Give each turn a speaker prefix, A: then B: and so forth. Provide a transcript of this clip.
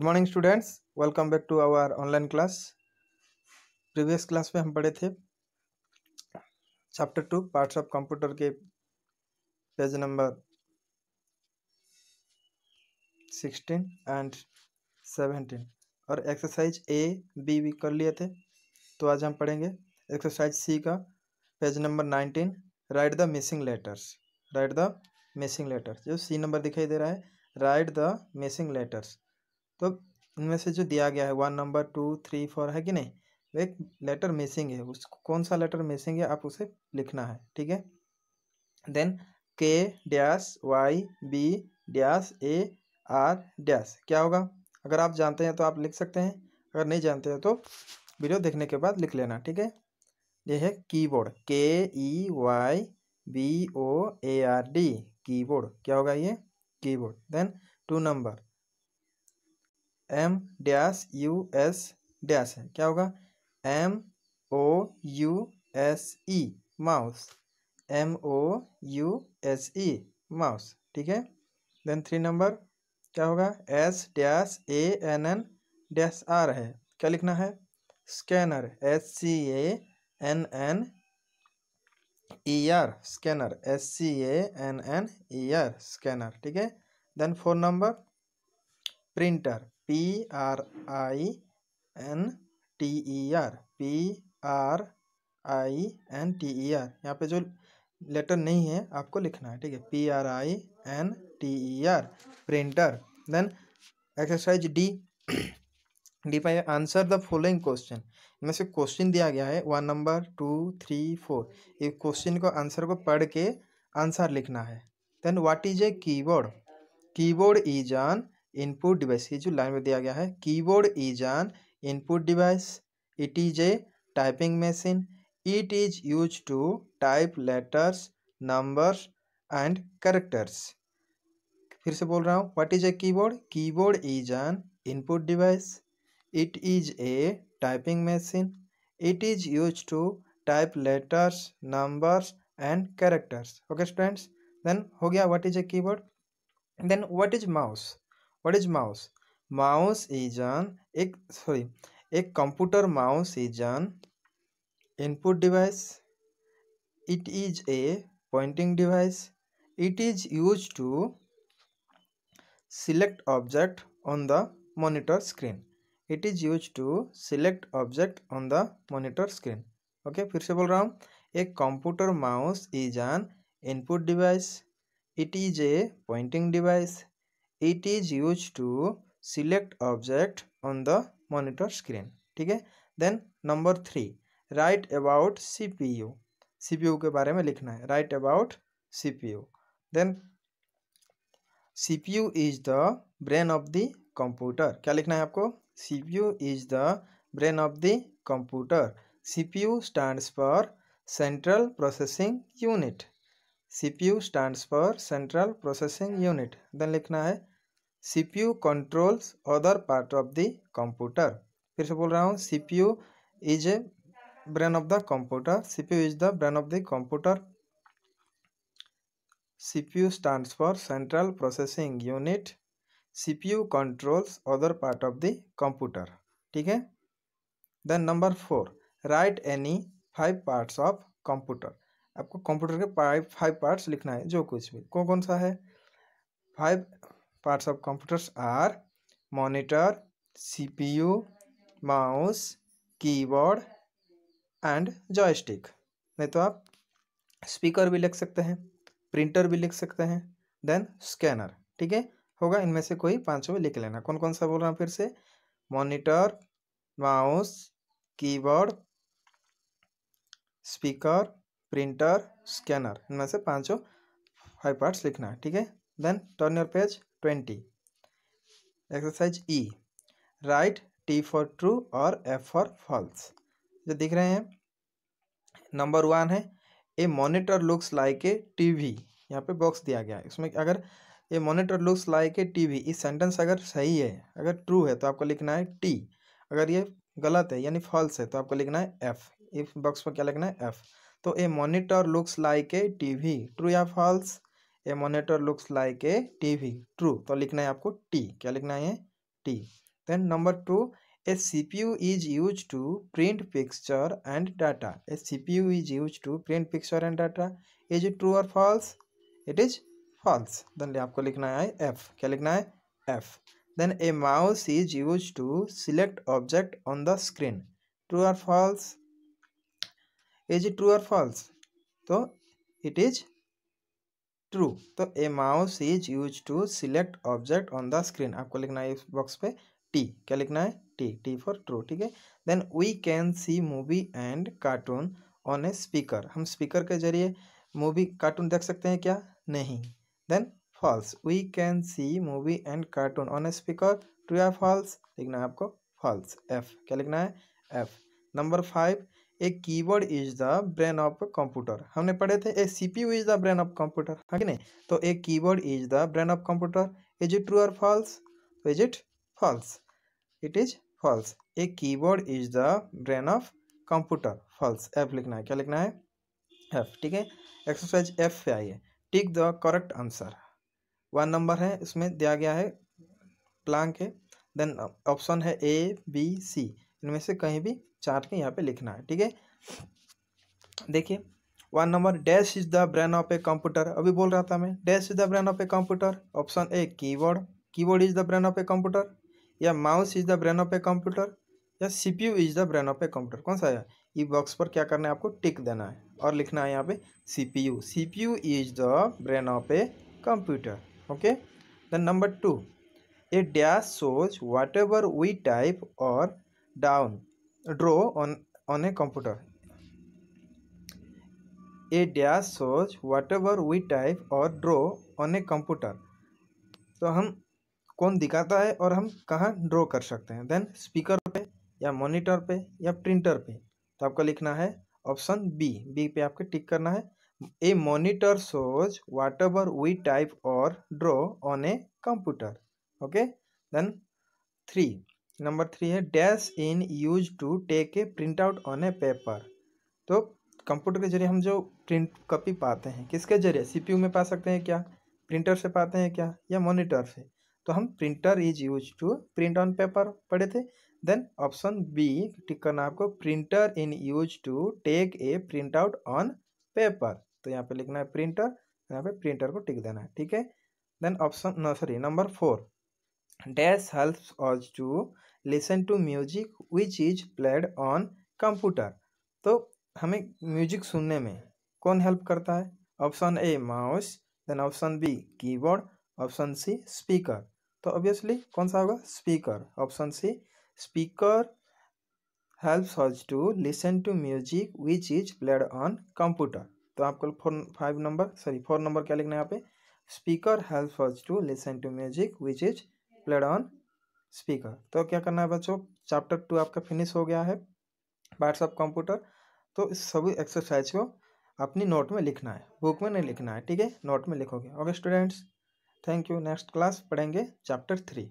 A: Good morning students welcome back to our online class previous class में हम पढ़े थे chapter two parts of computer के page number sixteen and seventeen और exercise A B भी कर लिए थे तो आज हम पढ़ेंगे एक्सरसाइज सी का page number nineteen write the missing letters write the missing letters जो सी नंबर दिखाई दे रहा है राइट द मिसिंग लेटर्स तो इनमें से जो दिया गया है one number two three four है कि नहीं एक लेटर मिसिंग है उसको कौन सा लेटर मिसिंग है आप उसे लिखना है ठीक है then K dash Y B dash A R dash क्या होगा अगर आप जानते हैं तो आप लिख सकते हैं अगर नहीं जानते हैं तो वीडियो देखने के बाद लिख लेना ठीक है यह है keyboard K E Y B O A R D keyboard क्या होगा ये keyboard then two number M dash U S dash है क्या होगा M O U S E mouse M O U S E mouse ठीक है then three number क्या होगा S dash A N N dash R है क्या लिखना है scanner S C A N N E R scanner S C A N N E R scanner ठीक है then four number printer P R I N T E R P R I N T E R यहाँ पे जो letter नहीं है आपको लिखना है ठीक है P R I N T E R printer then exercise D D पाई आंसर द फॉलोइंग क्वेश्चन इनमें से क्वेश्चन दिया गया है one number two three four ये क्वेश्चन को आंसर को पढ़ के आंसर लिखना है then what is a keyboard keyboard is on input device ये जो लाइन में दिया गया है keyboard is an input device it is a typing machine it is use to type letters numbers and characters फिर से बोल रहा हूँ what is a keyboard keyboard is an input device it is a typing machine it is use to type letters numbers and characters okay students then हो गया what is a keyboard then what is mouse what is mouse mouse is an एक sorry एक computer mouse is an input device it is a pointing device it is use to select object on the monitor screen it is use to select object on the monitor screen okay फिर से बोल रहा हूँ एक computer mouse is an input device it is a pointing device it is use to select object on the monitor screen ठीक है then number three write about C P U C P U के बारे में लिखना है write about C P you then C P U is the brain of the computer क्या लिखना है आपको C P U is the brain of the computer C P U stands for central processing unit C P U stands for central processing unit then लिखना है CPU controls other part of the computer फिर से बोल रहा हूँ CPU is a brain of the computer CPU is the brain of the computer CPU stands for central processing unit CPU controls other part of the computer ठीक है then number four write any five parts of computer आपको computer के five five parts लिखना है जो कुछ भी कौन कौन सा है five parts of computers are monitor, CPU, mouse, keyboard and joystick. नहीं तो आप स्पीकर भी लिख सकते हैं प्रिंटर भी लिख सकते हैं देन स्कैनर ठीक है होगा इनमें से कोई पांचों लिख लेना कौन कौन सा बोल रहा हूँ फिर से monitor mouse keyboard speaker printer scanner इनमें से पांचों फाइव पार्ट्स लिखना है ठीक है then turn your page twenty exercise E write T for true और एफ फॉर फॉल्स जो दिख रहे हैं नंबर वन है ए monitor looks like a TV यहाँ पे बॉक्स दिया गया इसमें अगर a monitor looks like a TV इस सेंटेंस अगर सही है अगर ट्रू है तो आपको लिखना है टी अगर ये गलत है यानी फॉल्स है तो आपको लिखना है एफ इस बॉक्स पर क्या लिखना है एफ तो a monitor looks like a TV true या false a monitor looks like a TV true तो लिखना है आपको टी क्या लिखना है T then number two a CPU is use to print picture and data a CPU is use to print picture and data is true और false it is false then आपको लिखना है एफ क्या लिखना है F then a mouse is use to select object on the screen true और false is true और false तो इट इज ट्रू तो a mouse is use to select object on the screen आपको लिखना है इस बॉक्स पे T क्या लिखना है टी टी फॉर ट्रू ठीक है then we can see movie and cartoon on a speaker हम स्पीकर के जरिए मूवी कार्टून देख सकते हैं क्या नहीं then false we can see movie and cartoon on a speaker true या फॉल्स लिखना है आपको फॉल्स एफ क्या लिखना है F number five a keyboard is the brain of computer हमने पढ़े थे a CPU is the brain of computer है कि नहीं तो a keyboard is the brain of computer is it true और false is it false it is false a keyboard is the brain of computer false F लिखना है क्या लिखना है एफ ठीक है एक्सरसाइज एफ पे आइए tick the correct answer one number है इसमें दिया गया है प्लांक है देन ऑप्शन है ए बी सी इनमें से कहीं भी चार्ट के यहाँ पे लिखना है ठीक है देखिए one number dash is the brain of a computer अभी बोल रहा था मैं dash is the brain of a computer option A keyboard keyboard is the brain of a computer या mouse is the brain of a computer या CPU is the brain of a computer कौन सा है ई e box पर क्या करना है आपको टिक देना है और लिखना है यहाँ पे CPU CPU is the brain of a computer okay then number two A dash shows whatever we type और down draw on, on a computer. A dash shows whatever we type or draw on a computer. तो हम कौन दिखाता है और हम कहाँ draw कर सकते हैं देन स्पीकर पे या मॉनिटर पे या प्रिंटर पे तो आपको लिखना है ऑप्शन बी बी पे आपको टिक करना है ए monitor shows whatever we type और draw on a computer okay then three number three है dash in use to take a print out on a paper तो कंप्यूटर के जरिए हम जो प्रिंट कॉपी पाते हैं किसके जरिए सी में पा सकते हैं क्या प्रिंटर से पाते हैं क्या या मोनिटर से तो हम printer is use to print on paper पढ़े थे देन ऑप्शन बी टिक करना आपको printer in use to take a print out on paper तो यहाँ पे लिखना है प्रिंटर यहाँ पे प्रिंटर को टिक देना है ठीक है then option sorry number four dash helps us to listen to music which is played on computer तो हमें म्यूजिक सुनने में कौन हेल्प करता है option A mouse then option B keyboard option C speaker तो ऑब्वियसली कौन सा होगा speaker option C speaker helps us to listen to music which is played on computer तो आपको four five number sorry four number क्या लिखना है यहाँ पे speaker help us to listen to music which is played on speaker तो क्या करना है बच्चों चैप्टर टू आपका फिनिश हो गया है पार्ट्स ऑफ कंप्यूटर तो इस सभी एक्सरसाइज को अपनी नोट में लिखना है बुक में नहीं लिखना है ठीक है नोट में लिखोगे okay students thank you next class पढ़ेंगे चैप्टर थ्री